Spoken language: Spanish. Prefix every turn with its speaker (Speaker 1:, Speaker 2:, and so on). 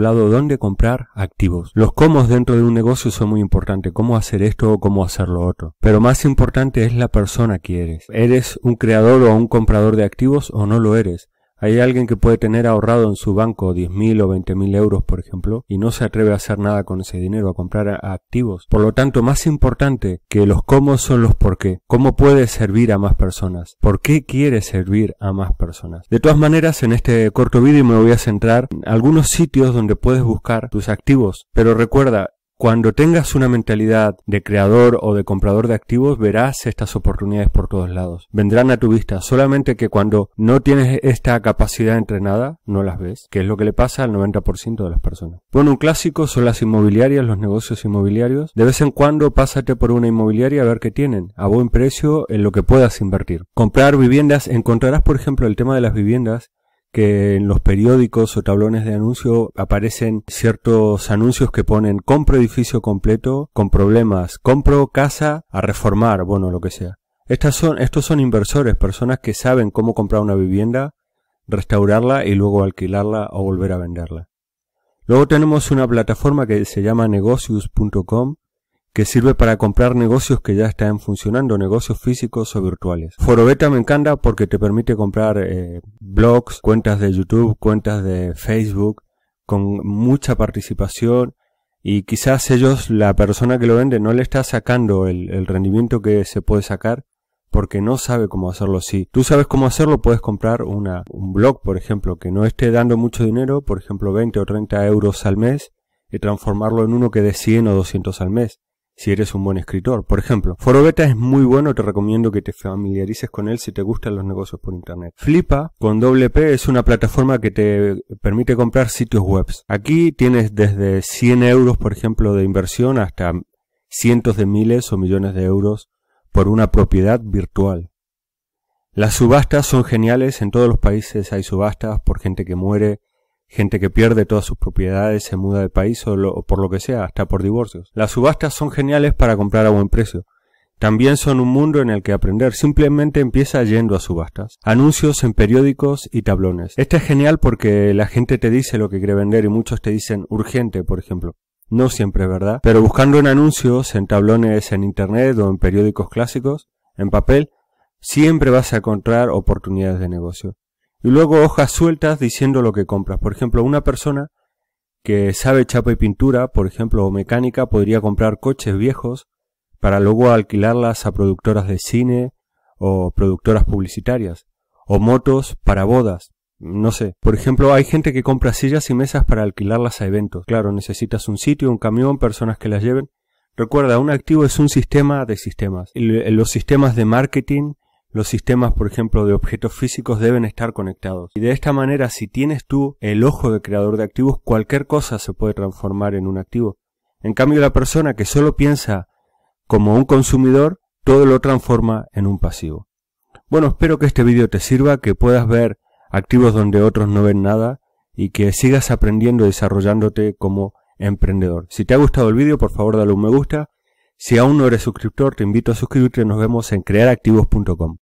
Speaker 1: lado ¿Dónde comprar activos? Los cómo dentro de un negocio son muy importantes, cómo hacer esto o cómo hacer lo otro. Pero más importante es la persona que eres. ¿Eres un creador o un comprador de activos o no lo eres? Hay alguien que puede tener ahorrado en su banco 10.000 o 20.000 euros, por ejemplo, y no se atreve a hacer nada con ese dinero, a comprar activos. Por lo tanto, más importante que los cómo son los por qué. ¿Cómo puede servir a más personas? ¿Por qué quiere servir a más personas? De todas maneras, en este corto vídeo me voy a centrar en algunos sitios donde puedes buscar tus activos. Pero recuerda, cuando tengas una mentalidad de creador o de comprador de activos, verás estas oportunidades por todos lados. Vendrán a tu vista, solamente que cuando no tienes esta capacidad entrenada, no las ves, que es lo que le pasa al 90% de las personas. Bueno, un clásico son las inmobiliarias, los negocios inmobiliarios. De vez en cuando pásate por una inmobiliaria a ver qué tienen, a buen precio en lo que puedas invertir. Comprar viviendas, encontrarás por ejemplo el tema de las viviendas que en los periódicos o tablones de anuncio aparecen ciertos anuncios que ponen compro edificio completo con problemas, compro casa a reformar, bueno, lo que sea. Estas son, estos son inversores, personas que saben cómo comprar una vivienda, restaurarla y luego alquilarla o volver a venderla. Luego tenemos una plataforma que se llama negocios.com que sirve para comprar negocios que ya están funcionando, negocios físicos o virtuales. Beta me encanta porque te permite comprar eh, blogs, cuentas de YouTube, cuentas de Facebook, con mucha participación y quizás ellos, la persona que lo vende, no le está sacando el, rendimiento que se puede sacar porque no sabe cómo hacerlo. Si tú sabes cómo hacerlo, puedes comprar un blog, por ejemplo, que no esté dando mucho dinero, por ejemplo 20 o 30 euros al mes, y transformarlo en uno que dé 100 o 200 al mes si eres un buen escritor. Por ejemplo, Foro Beta es muy bueno, te recomiendo que te familiarices con él si te gustan los negocios por internet. Flipa con doble es una plataforma que te permite comprar sitios web. Aquí tienes desde 100 euros, por ejemplo, de inversión hasta cientos de miles o millones de euros por una propiedad virtual. Las subastas son geniales, en todos los países hay subastas por gente que muere, gente que pierde todas sus propiedades, se muda de país o, por lo que sea, hasta por divorcios. Las subastas son geniales para comprar a buen precio. También son un mundo en el que aprender. Simplemente empieza yendo a subastas. Anuncios en periódicos y tablones. Este es genial porque la gente te dice lo que quiere vender y muchos te dicen urgente, por ejemplo. No siempre es verdad, pero buscando en anuncios, en tablones en internet o en periódicos clásicos, en papel, siempre vas a encontrar oportunidades de negocio. Y luego hojas sueltas diciendo lo que compras. Por ejemplo, una persona que sabe chapa y pintura, por ejemplo, o mecánica, podría comprar coches viejos para luego alquilarlas a productoras de cine o productoras publicitarias, o motos para bodas, no sé. Por ejemplo, hay gente que compra sillas y mesas para alquilarlas a eventos. Claro, necesitas un sitio, un camión, personas que las lleven. Recuerda, un activo es un sistema de sistemas. Los sistemas de marketing los sistemas, por ejemplo, de objetos físicos deben estar conectados. Y de esta manera, si tienes tú el ojo de creador de activos, cualquier cosa se puede transformar en un activo. En cambio, la persona que solo piensa como un consumidor, todo lo transforma en un pasivo. Bueno, espero que este vídeo te sirva, que puedas ver activos donde otros no ven nada y que sigas aprendiendo y desarrollándote como emprendedor. Si te ha gustado el vídeo, por favor dale un me gusta. Si aún no eres suscriptor, te invito a suscribirte. Nos vemos en crearactivos.com.